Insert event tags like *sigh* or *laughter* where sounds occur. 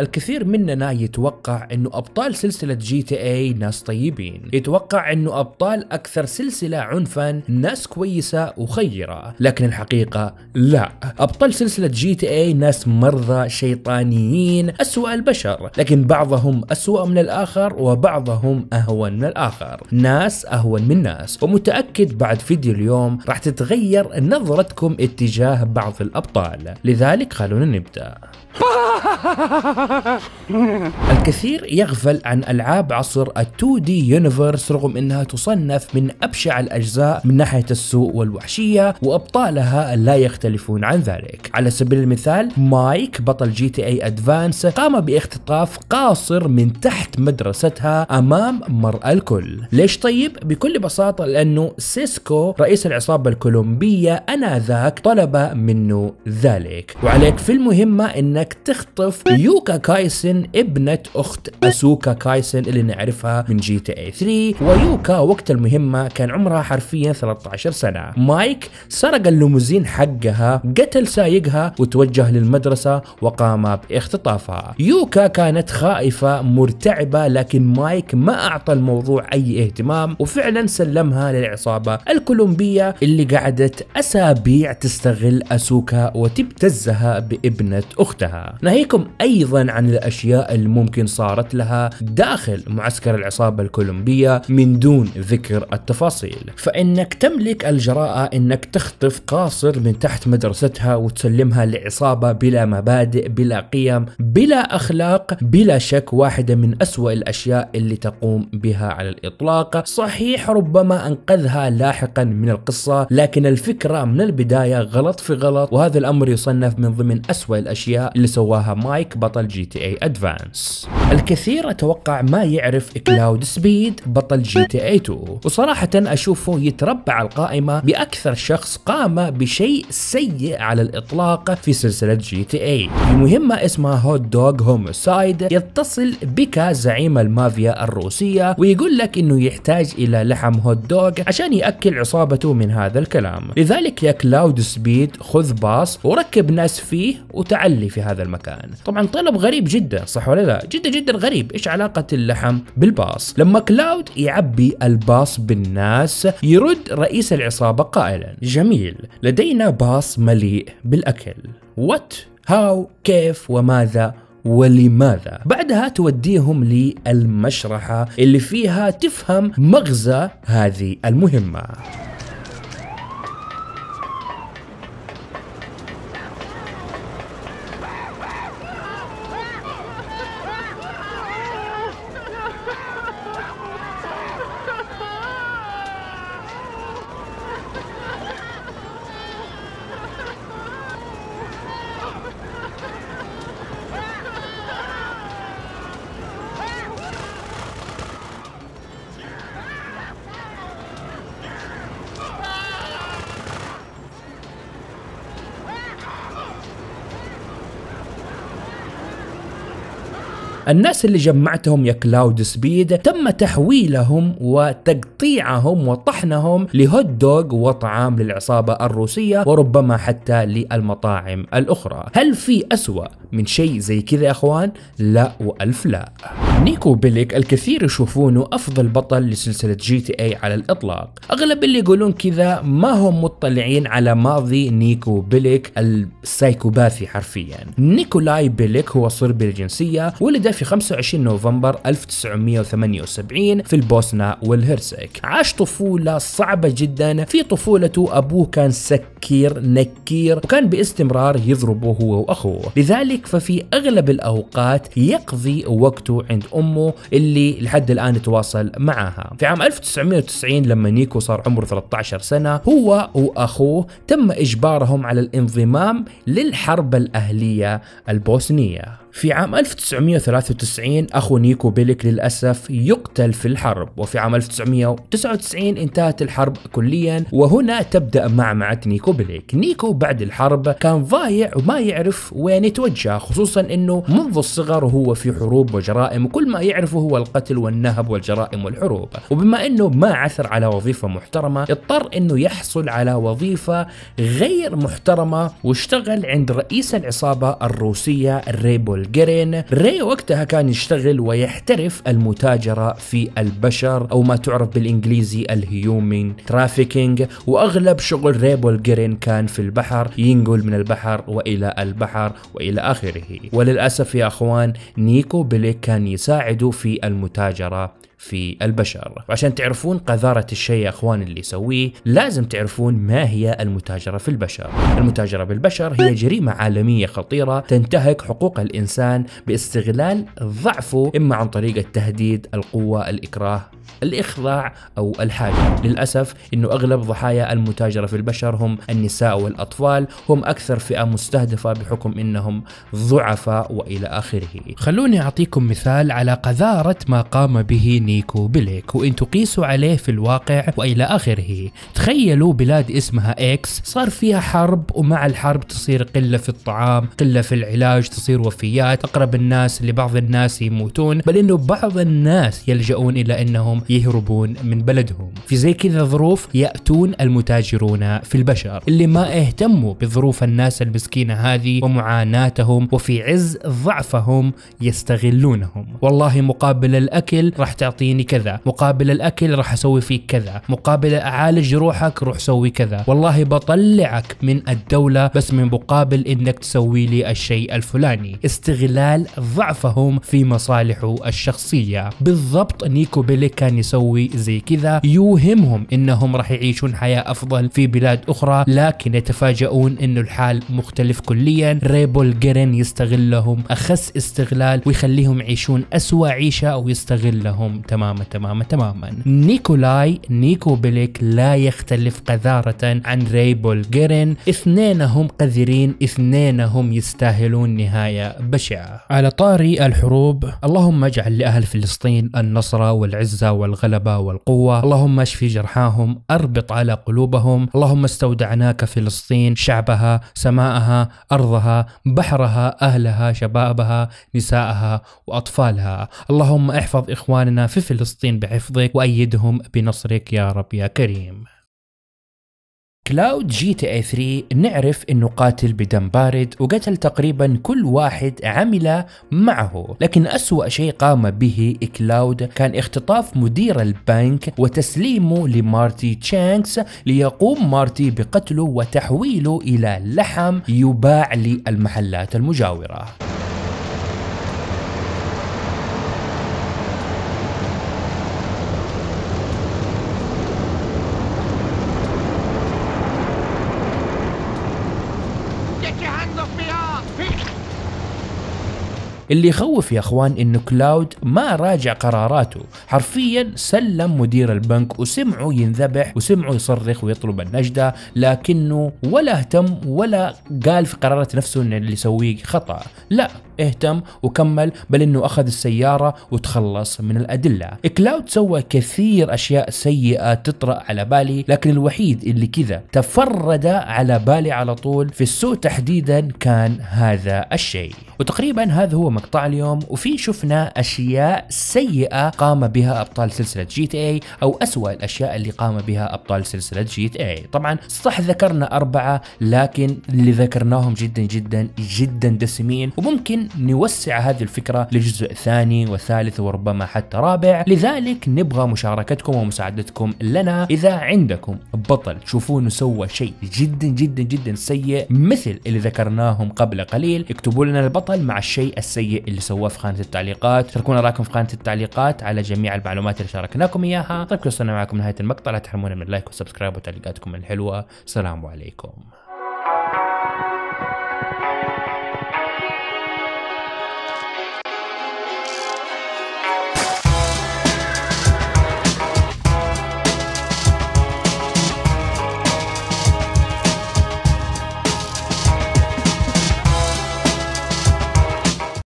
الكثير مننا يتوقع انه ابطال سلسلة جي تي اي ناس طيبين يتوقع انه ابطال اكثر سلسلة عنفا ناس كويسة وخيرة لكن الحقيقة لا ابطال سلسلة جي تي اي ناس مرضى شيطانيين اسوأ البشر لكن بعضهم اسوأ من الاخر وبعضهم اهون من الاخر ناس اهون من ناس ومتأكد بعد فيديو اليوم راح تتغير نظرتكم اتجاه بعض الابطال لذلك خلونا نبدأ *laughs* آه! *laughs* الكثير يغفل عن ألعاب عصر ال 2 دي يونيفرس رغم أنها تصنف من أبشع الأجزاء من ناحية السوء والوحشية وأبطالها لا يختلفون عن ذلك على سبيل المثال مايك بطل جي تي اي أدفانس قام باختطاف قاصر من تحت مدرستها أمام مرأى الكل ليش طيب؟ بكل بساطة لأنه سيسكو رئيس العصابة الكولومبية أنذاك طلب منه ذلك وعليك في المهمة أنك تختار تخطف يوكا كايسن ابنة أخت أسوكا كايسن اللي نعرفها من جي تي اي 3 ويوكا وقت المهمة كان عمرها حرفيا 13 سنة مايك سرق الليموزين حقها قتل سايقها وتوجه للمدرسة وقام باختطافها يوكا كانت خائفة مرتعبة لكن مايك ما أعطى الموضوع أي اهتمام وفعلا سلمها للعصابة الكولومبية اللي قعدت أسابيع تستغل أسوكا وتبتزها بابنة أختها ناهيكم أيضا عن الأشياء اللي ممكن صارت لها داخل معسكر العصابة الكولومبية من دون ذكر التفاصيل فإنك تملك الجراءة أنك تخطف قاصر من تحت مدرستها وتسلمها لعصابة بلا مبادئ بلا قيم بلا أخلاق بلا شك واحدة من أسوأ الأشياء اللي تقوم بها على الإطلاق صحيح ربما أنقذها لاحقا من القصة لكن الفكرة من البداية غلط في غلط وهذا الأمر يصنف من ضمن أسوأ الأشياء اللي سواها مايك بطل جي تي اي ادفانس الكثير اتوقع ما يعرف كلاود سبيد بطل جي تي اي 2 وصراحة اشوفه يتربع القائمة باكثر شخص قام بشيء سيء على الاطلاق في سلسلة جي تي اي في مهمة اسمها هوت دوغ هوموسايد يتصل بك زعيم المافيا الروسية ويقول لك انه يحتاج الى لحم هوت دوغ عشان يأكل عصابته من هذا الكلام لذلك يا كلاود سبيد خذ باص وركب ناس فيه وتعلي في هذا المكان الآن طبعا طلب غريب جدا صح ولا لا جدا جدا غريب إيش علاقة اللحم بالباص لما كلاود يعبي الباص بالناس يرد رئيس العصابة قائلا جميل لدينا باص مليء بالأكل وات هاو كيف وماذا ولماذا بعدها توديهم للمشرحة اللي فيها تفهم مغزى هذه المهمة الناس اللي جمعتهم يا كلاود سبيد تم تحويلهم وتقطيعهم وطحنهم لهوت دوغ وطعام للعصابة الروسية وربما حتى للمطاعم الأخرى هل في أسوأ من شيء زي كذا يا اخوان لا والف لا نيكو بيليك الكثير يشوفونه افضل بطل لسلسله جي تي اي على الاطلاق اغلب اللي يقولون كذا ما هم مطلعين على ماضي نيكو بيليك السايكوباثي حرفيا نيكولاي بيليك هو صربي الجنسيه ولد في 25 نوفمبر 1978 في البوسنه والهرسك عاش طفوله صعبه جدا في طفولته ابوه كان سكير نكير وكان باستمرار يضربه هو واخوه لذلك لذلك ففي أغلب الأوقات يقضي وقته عند أمه اللي لحد الآن تواصل معها في عام 1990 لما نيكو صار عمره 13 سنة هو وأخوه تم إجبارهم على الانضمام للحرب الأهلية البوسنية في عام 1993 أخو نيكو بيلك للأسف يقتل في الحرب وفي عام 1999 انتهت الحرب كليا وهنا تبدأ معمعة نيكو بيلك نيكو بعد الحرب كان ضايع وما يعرف وين يتوجه خصوصا أنه منذ الصغر وهو في حروب وجرائم وكل ما يعرفه هو القتل والنهب والجرائم والحروب وبما أنه ما عثر على وظيفة محترمة اضطر أنه يحصل على وظيفة غير محترمة واشتغل عند رئيس العصابة الروسية الريبول جرين ري وقتها كان يشتغل ويحترف المتاجرة في البشر أو ما تعرف بالإنجليزي الهيومين ترافيكينج وأغلب شغل ري بولجرين كان في البحر ينقل من البحر وإلى البحر وإلى آخره وللأسف يا أخوان نيكو بليك كان يساعده في المتاجرة في البشر وعشان تعرفون قذارة الشيء يا أخوان اللي يسويه لازم تعرفون ما هي المتاجرة في البشر المتاجرة بالبشر هي جريمة عالمية خطيرة تنتهك حقوق الإنسان باستغلال ضعفه إما عن طريق التهديد القوة الإكراه الإخضاع أو الحاجة للأسف أنه أغلب ضحايا المتاجرة في البشر هم النساء والأطفال هم أكثر فئة مستهدفة بحكم أنهم ضعفاء وإلى آخره خلوني أعطيكم مثال على قذارة ما قام به نيكو بليك وإن تقيسوا عليه في الواقع وإلى آخره تخيلوا بلاد اسمها إكس صار فيها حرب ومع الحرب تصير قلة في الطعام قلة في العلاج تصير وفيات أقرب الناس لبعض الناس يموتون بل أنه بعض الناس يلجؤون إلى أنهم انهم يهربون من بلدهم في زي كذا ظروف ياتون المتاجرون في البشر اللي ما اهتموا بظروف الناس المسكينه هذه ومعاناتهم وفي عز ضعفهم يستغلونهم والله مقابل الاكل راح تعطيني كذا مقابل الاكل راح اسوي فيك كذا مقابل اعالج جروحك روح سوي كذا والله بطلعك من الدوله بس من مقابل انك تسوي لي الشيء الفلاني استغلال ضعفهم في مصالحه الشخصيه بالضبط نيكو بيلي كان يسوي زي كذا يوهمهم انهم راح يعيشون حياه افضل في بلاد اخرى لكن يتفاجؤون انه الحال مختلف كليا ريبول جيرين يستغلهم اخس استغلال ويخليهم يعيشون اسوا عيشه او يستغلهم تماما تماما تماما نيكولاي نيكو بيليك لا يختلف قذاره عن ريبول جيرين اثنينهم قذرين اثنينهم يستاهلون نهايه بشعه على طاري الحروب اللهم اجعل لاهل فلسطين النصره والعزه والغلبة والقوة اللهم اشفي جرحاهم أربط على قلوبهم اللهم استودعناك فلسطين شعبها سماءها أرضها بحرها أهلها شبابها نساءها وأطفالها اللهم احفظ إخواننا في فلسطين بحفظك وأيدهم بنصرك يا رب يا كريم كلاود جي تي اي 3 نعرف انه قاتل بدم بارد وقتل تقريبا كل واحد عمل معه لكن أسوأ شيء قام به كلاود كان اختطاف مدير البنك وتسليمه لمارتي تشانكس ليقوم مارتي بقتله وتحويله إلى لحم يباع للمحلات المجاورة اللي يخوف يا اخوان انه كلاود ما راجع قراراته حرفيا سلم مدير البنك وسمعه ينذبح وسمعه يصرخ ويطلب النجدة لكنه ولا اهتم ولا قال في قرارات نفسه ان اللي يسويه خطأ لا اهتم وكمل بل انه اخذ السياره وتخلص من الادله كلاود سوى كثير اشياء سيئه تطرا على بالي لكن الوحيد اللي كذا تفرد على بالي على طول في السوق تحديدا كان هذا الشيء وتقريبا هذا هو مقطع اليوم وفي شفنا اشياء سيئه قام بها ابطال سلسله جي تي اي او اسوا الاشياء اللي قام بها ابطال سلسله جي تي اي طبعا صح ذكرنا اربعه لكن اللي ذكرناهم جدا جدا جدا دسمين وممكن نوسع هذه الفكرة لجزء ثاني وثالث وربما حتى رابع لذلك نبغى مشاركتكم ومساعدتكم لنا إذا عندكم بطل تشوفونه سوى شيء جدا جدا جدا سيء مثل اللي ذكرناهم قبل قليل اكتبوا لنا البطل مع الشيء السيء اللي سواه في خانة التعليقات تركونا رأيكم في خانة التعليقات على جميع المعلومات اللي شاركناكم إياها طيب وصلنا معكم نهاية المقطع لا تحرمونا من اللايك والسبسكرايب وتعليقاتكم الحلوة السلام عليكم